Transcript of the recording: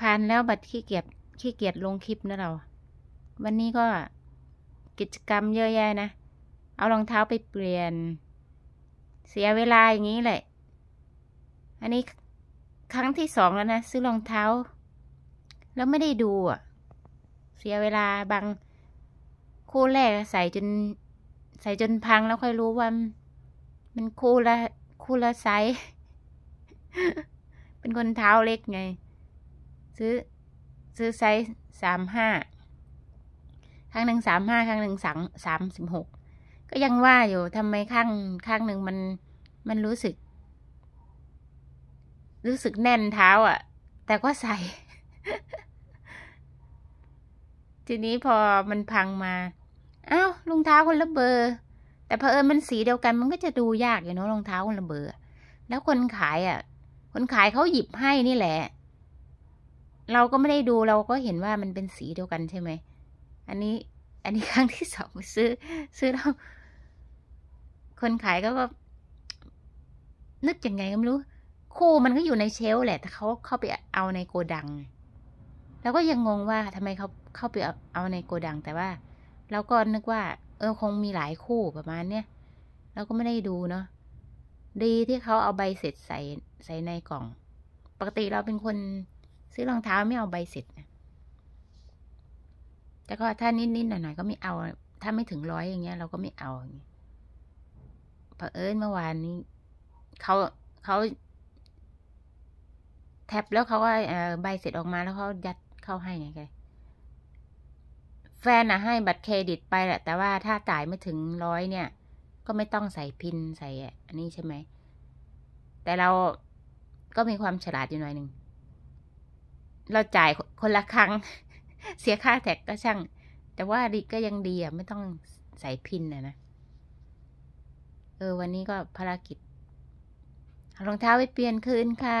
ผ่านแล้วบัดขี้เกียจขี้เกียจลงคลิปนะเรา วันนี้ก็กิจกรรมเยอะแยะนะ เอารองเท้าไปเปลี่ยน เสียเวลาอย่างนี้แหละ อันนี้ครั้งที่สองแล้วนะซื้อรองเท้า แล้วไม่ได้ดูอ่ะเสียเวลาบางคู่แรกใส่จน ใส่จนพังแล้วค่อยรู้ว่ามันคู่ละคู่ละไซส์เป็นคนเท้าเล็กไงซื้อซื้อไซส์สามห้า ข้างหนึ่งสามห้าข้างหนึ่งสางสามสิบหก ก็ยังว่าอยู่ทำไมข้างข้างหนึ่งมัน มันรู้สึก รู้สึกแน่นเท้าอะ่ะแต่ก็ใส่ ทีนี้พอมันพังมาอา้าวรองเท้าคนละเบอร์แต่เพอเอิญมันสีเดียวกัน มันก็จะดู ยากอยู่เนาะรองเท้าคนละเบอร์แล้วคนขายอะ่ะ คนขายเขาหยิบให้นี่แหละเราก็ไม่ได้ดูเราก็เห็นว่ามันเป็นสีเดียวกันใช่ไหม อันนี้อันนี้ครั้งที่สองซื้อ ซื้อแล้วคนขายก็ก็ นึกยังไงก็ไม่รู้ คู่มันก็อยู่ในเชลแหละแต่เขาเข้าไปเอาในโกดัง แล้วก็ยังงงว่าทำไมเขาเข้าไปเอาในโกดัง แต่ว่าเราก็นึกว่าเออคงมีหลายคู่ประมาณเนี้ยเราก็ไม่ได้ดูเนาะดีที่เขาเอาใบเสร็จใส่ใส่ในกล่อง ปกติเราเป็นคนซื้อรองเท้าไม่เอาใบเสร็จแต่ก็ถ้านิดๆหน่อยๆก็ไม่เอา ถ้าไม่ถึงร้อยอย่างเงี้ยเราก็ไม่เอาอย่างเงี้ยเอิญเมื่อวานนี้ เขาเขาแท็บแล้วเขาก็ใบเสร็จออกมา แล้วเขายัดเข้าให้ไงแกแฟนนะให้บัตรเครดิตไปแหละ แต่ว่าถ้าจ่ายไม่ถึงร้อยเนี่ย ก็ไม่ต้องใส่พินใส่อันนี้ใช่ไหมแต่เราก็มีความฉลาดอยู่หน่อยหนึ่งเราจ่ายคนละครั้ง เสียค่าแท็กก็ช่าง แต่ว่าดีก็ยังดีอ่ะ ไม่ต้องใส่พินนะนะ เออ วันนี้ก็ภารกิจรองเท้าไปเปลี่ยนคืนค่ะ